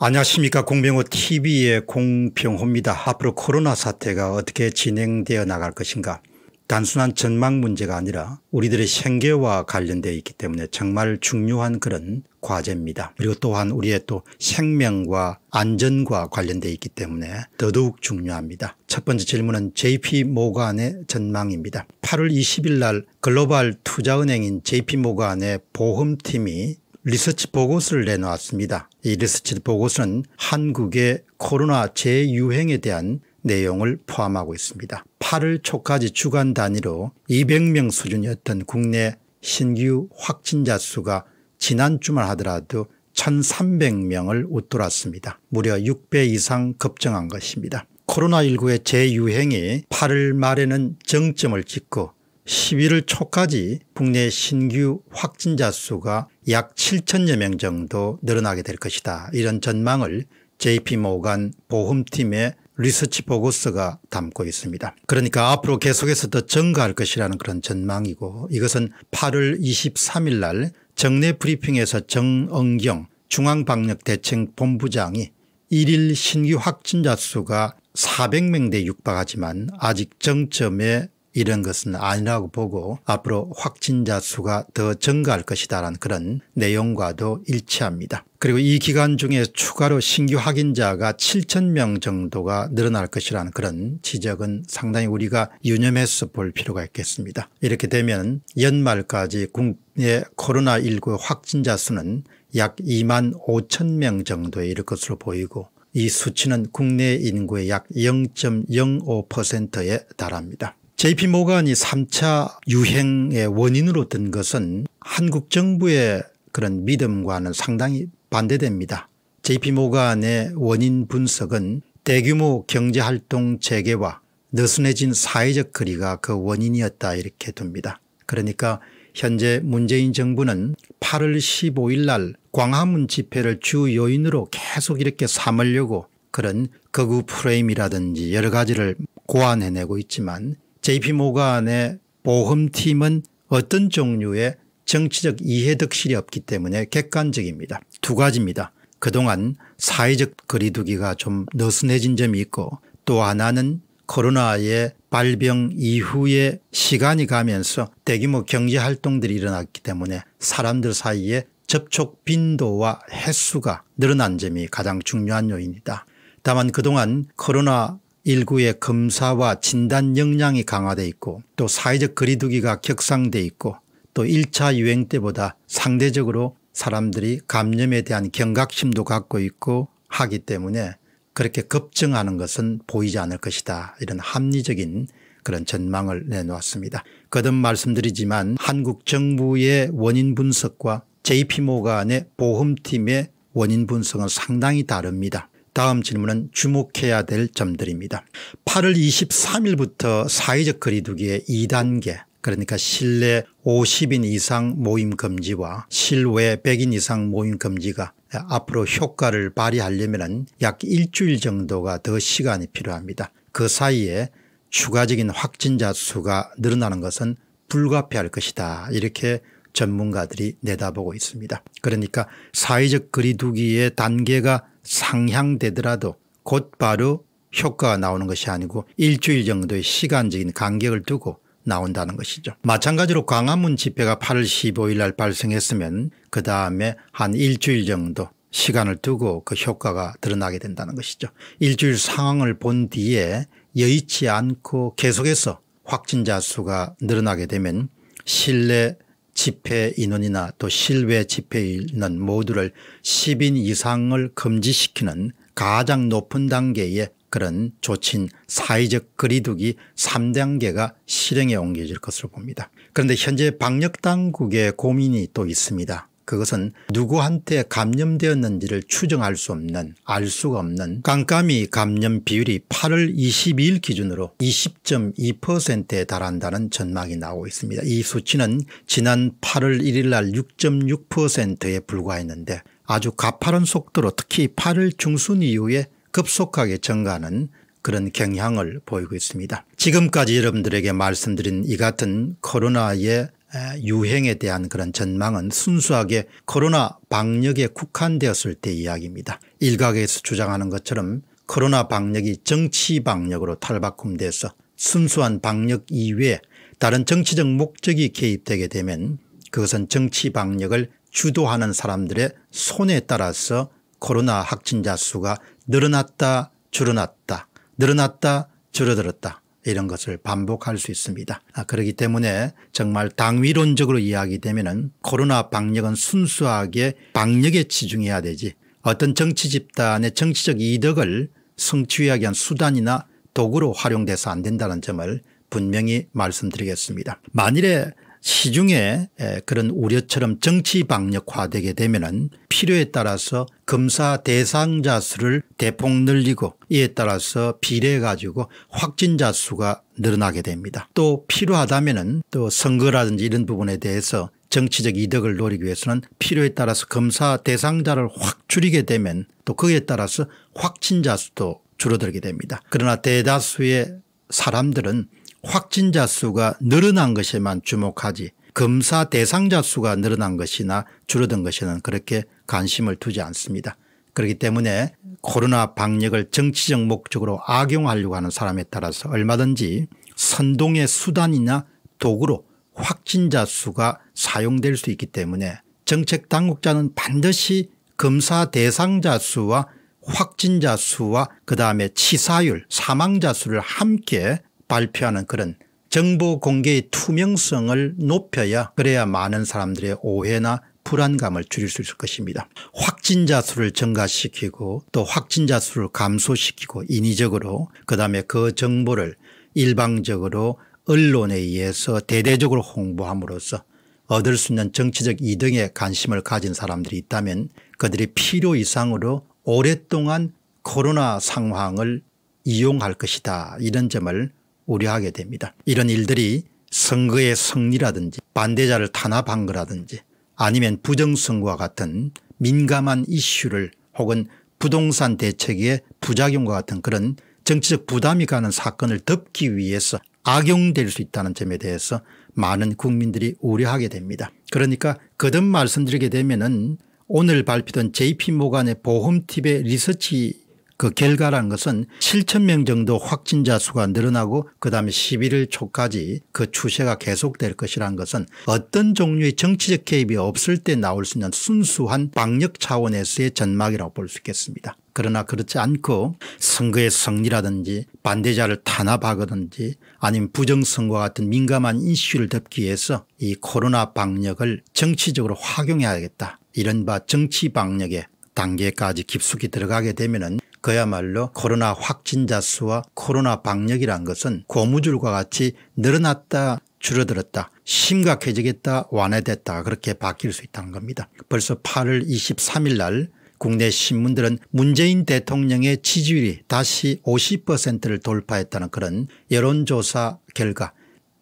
안녕하십니까 공병호 tv의 공병호입니다. 앞으로 코로나 사태가 어떻게 진행되어 나갈 것인가 단순한 전망 문제가 아니라 우리들의 생계와 관련되어 있기 때문에 정말 중요한 그런 과제입니다. 그리고 또한 우리의 또 생명과 안전과 관련되어 있기 때문에 더더욱 중요합니다. 첫 번째 질문은 JP모간의 전망입니다. 8월 20일 날 글로벌 투자은행인 JP모간의 보험팀이 리서치 보고서를 내놓았습니다. 이 리서치 보고서는 한국의 코로나 재유행에 대한 내용을 포함하고 있습니다. 8월 초까지 주간 단위로 200명 수준이었던 국내 신규 확진자 수가 지난주말 하더라도 1300명을 웃돌았습니다. 무려 6배 이상 급증한 것입니다. 코로나19의 재유행이 8월 말에는 정점을 찍고 11월 초까지 국내 신규 확진자 수가 약 7천여 명 정도 늘어나게 될 것이다. 이런 전망을 JP모간 보험팀의 리서치 보고서가 담고 있습니다. 그러니까 앞으로 계속해서 더 증가할 것이라는 그런 전망이고 이것은 8월 23일 날 정례 브리핑에서 정은경 중앙방역대책본부장이 1일 신규 확진자 수가 400명대 육박하지만 아직 정점에 이런 것은 아니라고 보고 앞으로 확진자 수가 더 증가할 것이다라는 그런 내용과도 일치합니다. 그리고 이 기간 중에 추가로 신규 확인자가 7천 명 정도가 늘어날 것이라는 그런 지적은 상당히 우리가 유념해서 볼 필요가 있겠습니다. 이렇게 되면 연말까지 국내 코로나19 확진자 수는 약 2만 5천 명 정도에 이를 것으로 보이고 이 수치는 국내 인구의 약 0.05%에 달합니다. JP 모간이 3차 유행의 원인으로 든 것은 한국 정부의 그런 믿음과는 상당히 반대됩니다. JP 모간의 원인 분석은 대규모 경제활동 재개와 느슨해진 사회적 거리가 그 원인이었다 이렇게 둡니다. 그러니까 현재 문재인 정부는 8월 15일 날 광화문 집회를 주 요인으로 계속 이렇게 삼으려고 그런 거구 프레임이라든지 여러 가지를 고안해내고 있지만 JP 모가안의 보험팀은 어떤 종류의 정치적 이해득실이 없기 때문에 객관적입니다. 두 가지입니다. 그동안 사회적 거리두기가 좀 느슨해진 점이 있고 또 하나는 코로나의 발병 이후에 시간이 가면서 대규모 경제활동들이 일어났기 때문에 사람들 사이에 접촉 빈도와 횟수가 늘어난 점이 가장 중요한 요인이다. 다만 그동안 코로나 일구의 검사와 진단 역량이 강화돼 있고 또 사회적 거리두기가 격상돼 있고 또 1차 유행 때보다 상대적으로 사람들이 감염에 대한 경각심도 갖고 있고 하기 때문에 그렇게 급증하는 것은 보이지 않을 것이다 이런 합리적인 그런 전망을 내놓았습니다. 거듭 말씀드리지만 한국 정부의 원인 분석과 JP모간의 보험팀의 원인 분석은 상당히 다릅니다. 다음 질문은 주목해야 될 점들입니다. 8월 23일부터 사회적 거리두기의 2단계 그러니까 실내 50인 이상 모임 금지와 실외 100인 이상 모임 금지가 앞으로 효과를 발휘하려면 약 일주일 정도가 더 시간이 필요합니다. 그 사이에 추가적인 확진자 수가 늘어나는 것은 불가피할 것이다 이렇게 전문가들이 내다보고 있습니다. 그러니까 사회적 거리두기의 단계가 상향되더라도 곧바로 효과가 나오는 것이 아니고 일주일 정도의 시간적인 간격을 두고 나온다는 것이죠. 마찬가지로 광화문 집회가 8월 15일 날 발생했으면 그 다음에 한 일주일 정도 시간을 두고 그 효과가 드러나게 된다는 것이죠. 일주일 상황을 본 뒤에 여의치 않고 계속해서 확진자 수가 늘어나게 되면 실내 집회 인원이나 또 실외 집회 있는 모두를 10인 이상을 금지시키는 가장 높은 단계의 그런 조치인 사회적 거리두기 3단계가 실행에 옮겨질 것으로 봅니다. 그런데 현재 방역당국의 고민이 또 있습니다. 그것은 누구한테 감염되었는지를 추정할 수 없는 알 수가 없는 깜깜이 감염 비율이 8월 22일 기준으로 20.2%에 달한다는 전망이 나오고 있습니다. 이 수치는 지난 8월 1일 날 6.6%에 불과했는데 아주 가파른 속도로 특히 8월 중순 이후에 급속하게 증가하는 그런 경향을 보이고 있습니다. 지금까지 여러분들에게 말씀드린 이 같은 코로나의 아, 유행에 대한 그런 전망은 순수하게 코로나 방역에 국한되었을 때 이야기입니다. 일각에서 주장하는 것처럼 코로나 방역이 정치 방역으로 탈바꿈돼서 순수한 방역 이외에 다른 정치적 목적이 개입되게 되면 그것은 정치 방역을 주도하는 사람들의 손에 따라서 코로나 확진자 수가 늘어났다 줄어났다 늘어났다 줄어들었다 이런 것을 반복할 수 있습니다. 아, 그렇기 때문에 정말 당위론적으로 이야기되면 코로나 방역은 순수하게 방역에 치중해야 되지 어떤 정치 집단의 정치적 이득을 성취하기 위한 수단이나 도구로 활용돼서 안 된다는 점을 분명히 말씀드리겠습니다. 만일에 시중에 그런 우려처럼 정치 방역화되게 되면은 필요에 따라서 검사 대상자 수를 대폭 늘리고 이에 따라서 비례해 가지고 확진자 수가 늘어나게 됩니다. 또 필요하다면은 또 선거라든지 이런 부분에 대해서 정치적 이득을 노리기 위해서는 필요에 따라서 검사 대상자를 확 줄이게 되면 또 그에 따라서 확진자 수도 줄어들게 됩니다. 그러나 대다수의 사람들은 확진자 수가 늘어난 것에만 주목하지 검사 대상자 수가 늘어난 것이나 줄어든 것에는 그렇게 관심을 두지 않습니다. 그렇기 때문에 코로나 방역을 정치적 목적으로 악용하려고 하는 사람에 따라서 얼마든지 선동의 수단이나 도구로 확진자 수가 사용될 수 있기 때문에 정책 당국자는 반드시 검사 대상자 수와 확진자 수와 그다음에 치사율 사망자 수를 함께 발표하는 그런 정보 공개의 투명성을 높여야 그래야 많은 사람들의 오해나 불안감을 줄일 수 있을 것입니다. 확진자 수를 증가시키고 또 확진자 수를 감소시키고 인위적으로 그다음에 그 정보를 일방적으로 언론에 의해서 대대적으로 홍보함으로써 얻을 수 있는 정치적 이득에 관심을 가진 사람들이 있다면 그들이 필요 이상으로 오랫동안 코로나 상황을 이용할 것이다 이런 점을 우려하게 됩니다. 이런 일들이 선거의 승리라든지 반대자를 탄압한 거라든지 아니면 부정선거와 같은 민감한 이슈를 혹은 부동산 대책의 부작용과 같은 그런 정치적 부담이 가는 사건을 덮기 위해서 악용될 수 있다는 점에 대해서 많은 국민들이 우려하게 됩니다. 그러니까 거듭 말씀드리게 되면 은 오늘 발표된 JP모간의 보험팁의 리서치 그 결과란 것은 7천 명 정도 확진자 수가 늘어나고 그다음에 11일 초까지 그 추세가 계속될 것이라는 것은 어떤 종류의 정치적 개입이 없을 때 나올 수 있는 순수한 방역 차원에서의 전망이라고 볼 수 있겠습니다. 그러나 그렇지 않고 선거의 승리라든지 반대자를 탄압하거든지 아니면 부정선거와 같은 민감한 이슈를 덮기 위해서 이 코로나 방역을 정치적으로 활용해야겠다. 이른바 정치 방역의 단계까지 깊숙이 들어가게 되면 은 그야말로 코로나 확진자 수와 코로나 방역이란 것은 고무줄과 같이 늘어났다 줄어들었다 심각해지겠다 완화됐다 그렇게 바뀔 수 있다는 겁니다. 벌써 8월 23일 날 국내 신문들은 문재인 대통령의 지지율이 다시 50%를 돌파했다는 그런 여론조사 결과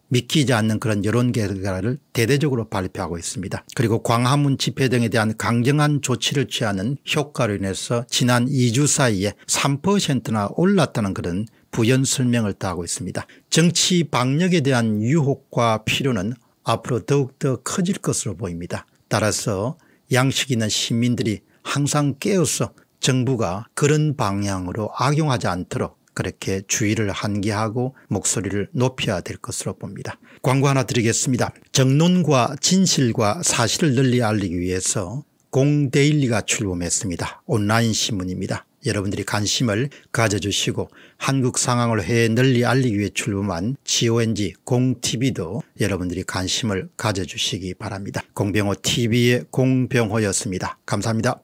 믿기지 않는 그런 여론 결과를 대대적으로 발표하고 있습니다. 그리고 광화문 집회 등에 대한 강경한 조치를 취하는 효과로 인해서 지난 2주 사이에 3%나 올랐다는 그런 부연 설명을 다하고 있습니다. 정치 방역에 대한 유혹과 필요는 앞으로 더욱더 커질 것으로 보입니다. 따라서 양식 있는 시민들이 항상 깨어서 정부가 그런 방향으로 악용하지 않도록 그렇게 주의를 한계하고 목소리를 높여야 될 것으로 봅니다. 광고 하나 드리겠습니다. 정론과 진실과 사실을 널리 알리기 위해서 공데일리가 출범했습니다. 온라인 신문입니다. 여러분들이 관심을 가져주시고 한국 상황을 해외 널리 알리기 위해 출범한 GONG 공TV도 여러분들이 관심을 가져주시기 바랍니다. 공병호 TV의 공병호였습니다. 감사합니다.